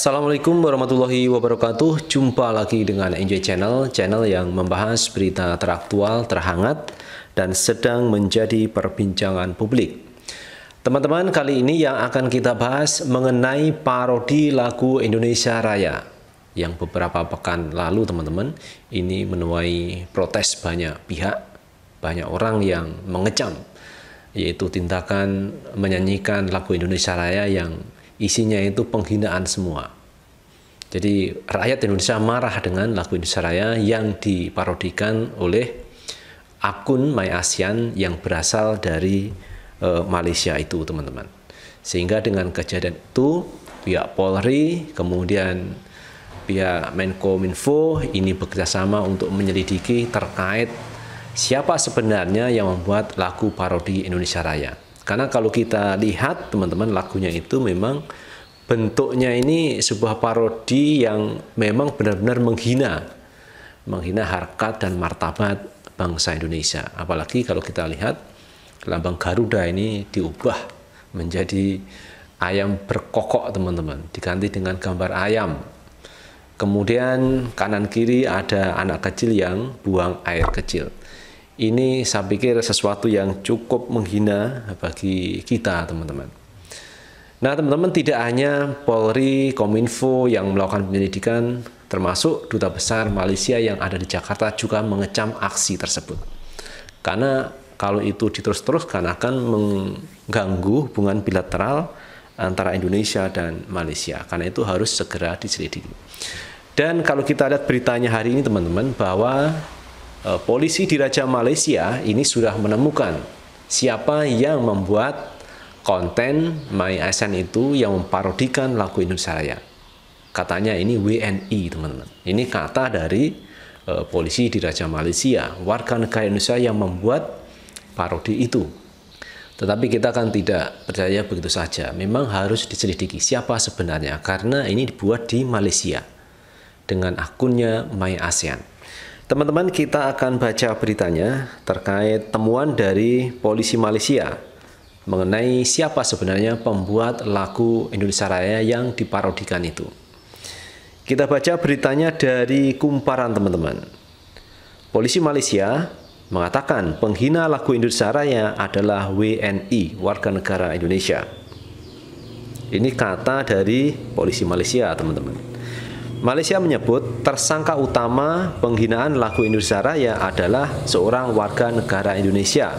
Assalamualaikum warahmatullahi wabarakatuh Jumpa lagi dengan Enjoy Channel Channel yang membahas berita teraktual, terhangat Dan sedang menjadi perbincangan publik Teman-teman, kali ini yang akan kita bahas mengenai parodi lagu Indonesia Raya Yang beberapa pekan lalu teman-teman Ini menuai protes banyak pihak Banyak orang yang mengecam Yaitu tindakan menyanyikan lagu Indonesia Raya yang isinya itu penghinaan semua. Jadi rakyat Indonesia marah dengan lagu Indonesia Raya yang diparodikan oleh akun My ASEAN yang berasal dari uh, Malaysia itu, teman-teman. Sehingga dengan kejadian itu pihak Polri kemudian pihak Menko Menkominfo ini bekerjasama untuk menyelidiki terkait siapa sebenarnya yang membuat lagu parodi Indonesia Raya. Karena kalau kita lihat teman-teman lagunya itu memang bentuknya ini sebuah parodi yang memang benar-benar menghina menghina harkat dan martabat bangsa Indonesia. Apalagi kalau kita lihat lambang Garuda ini diubah menjadi ayam berkokok teman-teman, diganti dengan gambar ayam. Kemudian kanan kiri ada anak kecil yang buang air kecil ini saya pikir sesuatu yang cukup menghina bagi kita teman-teman. Nah teman-teman tidak hanya Polri, Kominfo yang melakukan penyelidikan termasuk Duta Besar Malaysia yang ada di Jakarta juga mengecam aksi tersebut. Karena kalau itu diterus-teruskan akan mengganggu hubungan bilateral antara Indonesia dan Malaysia. Karena itu harus segera diselidiki. Dan kalau kita lihat beritanya hari ini teman-teman bahwa Eh, polisi di Raja Malaysia ini sudah menemukan siapa yang membuat konten My Asian itu yang memparodikan lagu Indonesia Raya. Katanya ini WNI, teman-teman. Ini kata dari eh, polisi di Raja Malaysia, warga negara Indonesia yang membuat parodi itu. Tetapi kita kan tidak percaya begitu saja. Memang harus diselidiki siapa sebenarnya karena ini dibuat di Malaysia dengan akunnya My ASEAN. Teman-teman, kita akan baca beritanya terkait temuan dari polisi Malaysia mengenai siapa sebenarnya pembuat lagu Indonesia Raya yang diparodikan itu. Kita baca beritanya dari kumparan teman-teman. Polisi Malaysia mengatakan penghina lagu Indonesia Raya adalah WNI, warga negara Indonesia. Ini kata dari polisi Malaysia, teman-teman. Malaysia menyebut tersangka utama penghinaan lagu Indonesia Raya adalah seorang warga negara Indonesia.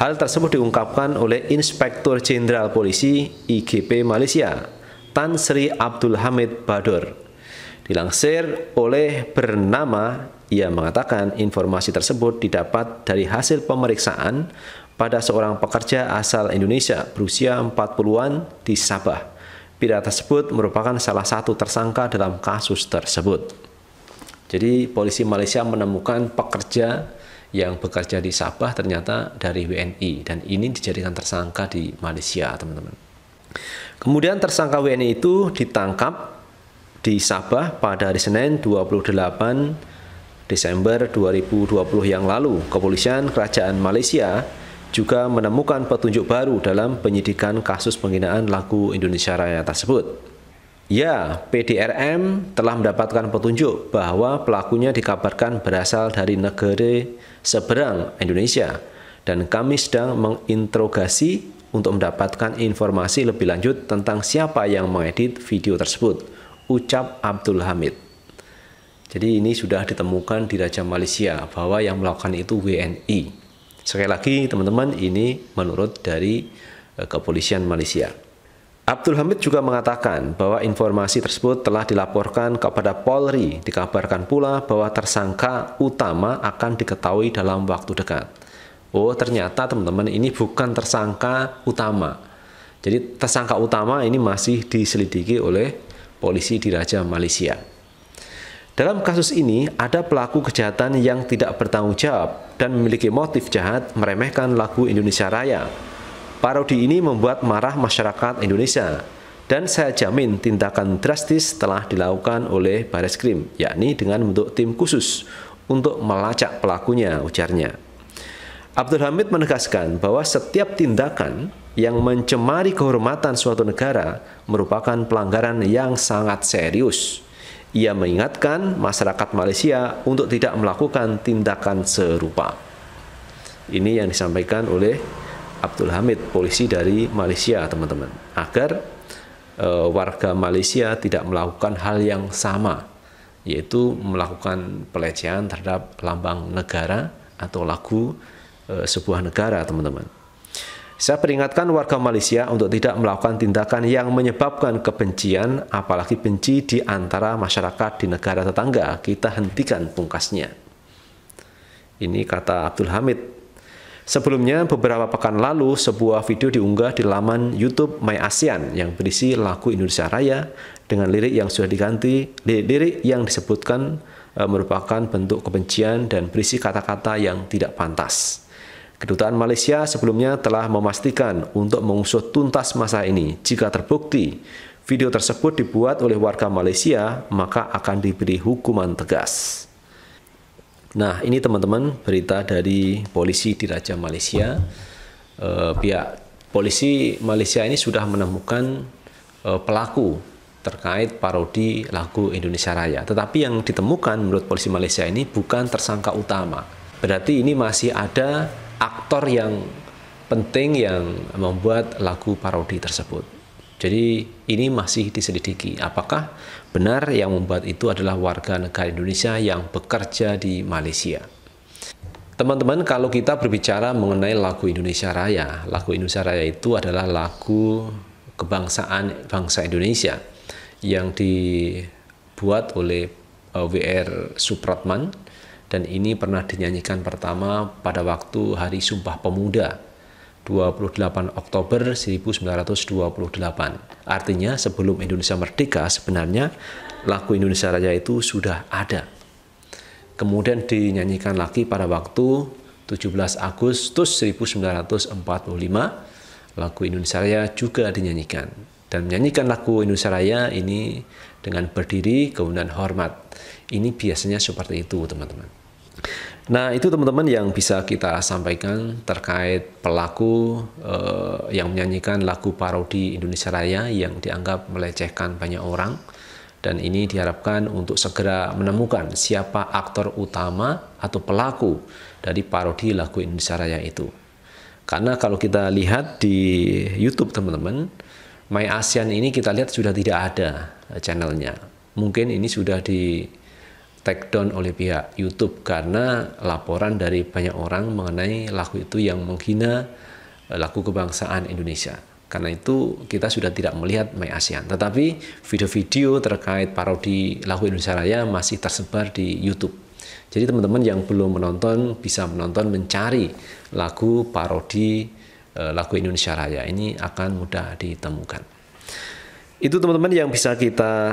Hal tersebut diungkapkan oleh Inspektur Jenderal Polisi IGP Malaysia, Tan Sri Abdul Hamid Badur. Dilansir oleh bernama, ia mengatakan informasi tersebut didapat dari hasil pemeriksaan pada seorang pekerja asal Indonesia berusia 40-an di Sabah Pria tersebut merupakan salah satu tersangka dalam kasus tersebut. Jadi polisi Malaysia menemukan pekerja yang bekerja di Sabah ternyata dari WNI dan ini dijadikan tersangka di Malaysia, teman-teman. Kemudian tersangka WNI itu ditangkap di Sabah pada hari Senin 28 Desember 2020 yang lalu. Kepolisian Kerajaan Malaysia juga menemukan petunjuk baru dalam penyidikan kasus penghinaan lagu Indonesia Raya tersebut. Ya, PDRM telah mendapatkan petunjuk bahwa pelakunya dikabarkan berasal dari negeri seberang Indonesia dan kami sedang menginterogasi untuk mendapatkan informasi lebih lanjut tentang siapa yang mengedit video tersebut, ucap Abdul Hamid. Jadi ini sudah ditemukan di Raja Malaysia bahwa yang melakukan itu WNI. Sekali lagi teman-teman ini menurut dari eh, kepolisian Malaysia. Abdul Hamid juga mengatakan bahwa informasi tersebut telah dilaporkan kepada Polri. Dikabarkan pula bahwa tersangka utama akan diketahui dalam waktu dekat. Oh, ternyata teman-teman ini bukan tersangka utama. Jadi tersangka utama ini masih diselidiki oleh polisi di Raja Malaysia. Dalam kasus ini, ada pelaku kejahatan yang tidak bertanggung jawab dan memiliki motif jahat meremehkan lagu Indonesia Raya. Parodi ini membuat marah masyarakat Indonesia, dan saya jamin tindakan drastis telah dilakukan oleh Baris Krim, yakni dengan membentuk tim khusus untuk melacak pelakunya, ujarnya. Abdul Hamid menegaskan bahwa setiap tindakan yang mencemari kehormatan suatu negara merupakan pelanggaran yang sangat serius ia mengingatkan masyarakat Malaysia untuk tidak melakukan tindakan serupa. Ini yang disampaikan oleh Abdul Hamid, polisi dari Malaysia, teman-teman, agar e, warga Malaysia tidak melakukan hal yang sama, yaitu melakukan pelecehan terhadap lambang negara atau lagu e, sebuah negara, teman-teman. Saya peringatkan warga Malaysia untuk tidak melakukan tindakan yang menyebabkan kebencian, apalagi benci di antara masyarakat di negara tetangga. Kita hentikan pungkasnya. Ini kata Abdul Hamid. Sebelumnya, beberapa pekan lalu, sebuah video diunggah di laman YouTube My ASEAN yang berisi lagu Indonesia Raya dengan lirik yang sudah diganti, lirik yang disebutkan e, merupakan bentuk kebencian dan berisi kata-kata yang tidak pantas. Kedutaan Malaysia sebelumnya telah memastikan untuk mengusut tuntas masa ini. Jika terbukti video tersebut dibuat oleh warga Malaysia, maka akan diberi hukuman tegas. Nah, ini teman-teman berita dari polisi di Raja Malaysia. E, pihak polisi Malaysia ini sudah menemukan e, pelaku terkait parodi lagu Indonesia Raya. Tetapi yang ditemukan menurut polisi Malaysia ini bukan tersangka utama. Berarti ini masih ada aktor yang penting yang membuat lagu parodi tersebut. Jadi ini masih diselidiki apakah benar yang membuat itu adalah warga negara Indonesia yang bekerja di Malaysia. Teman-teman, kalau kita berbicara mengenai lagu Indonesia Raya, lagu Indonesia Raya itu adalah lagu kebangsaan bangsa Indonesia yang dibuat oleh eh, WR Supratman dan ini pernah dinyanyikan pertama pada waktu Hari Sumpah Pemuda 28 Oktober 1928. Artinya sebelum Indonesia merdeka sebenarnya lagu Indonesia Raya itu sudah ada. Kemudian dinyanyikan lagi pada waktu 17 Agustus 1945 lagu Indonesia Raya juga dinyanyikan dan menyanyikan lagu Indonesia Raya ini dengan berdiri kemudian hormat. Ini biasanya seperti itu, teman-teman. Nah, itu teman-teman yang bisa kita sampaikan terkait pelaku eh, yang menyanyikan lagu parodi Indonesia Raya yang dianggap melecehkan banyak orang. Dan ini diharapkan untuk segera menemukan siapa aktor utama atau pelaku dari parodi lagu Indonesia Raya itu. Karena kalau kita lihat di YouTube teman-teman, My ASEAN ini kita lihat sudah tidak ada channelnya. Mungkin ini sudah di take down oleh pihak YouTube karena laporan dari banyak orang mengenai lagu itu yang menghina eh, lagu kebangsaan Indonesia. Karena itu kita sudah tidak melihat My ASEAN. Tetapi video-video terkait parodi lagu Indonesia Raya masih tersebar di YouTube. Jadi teman-teman yang belum menonton bisa menonton mencari lagu parodi eh, lagu Indonesia Raya ini akan mudah ditemukan. Itu teman-teman yang bisa kita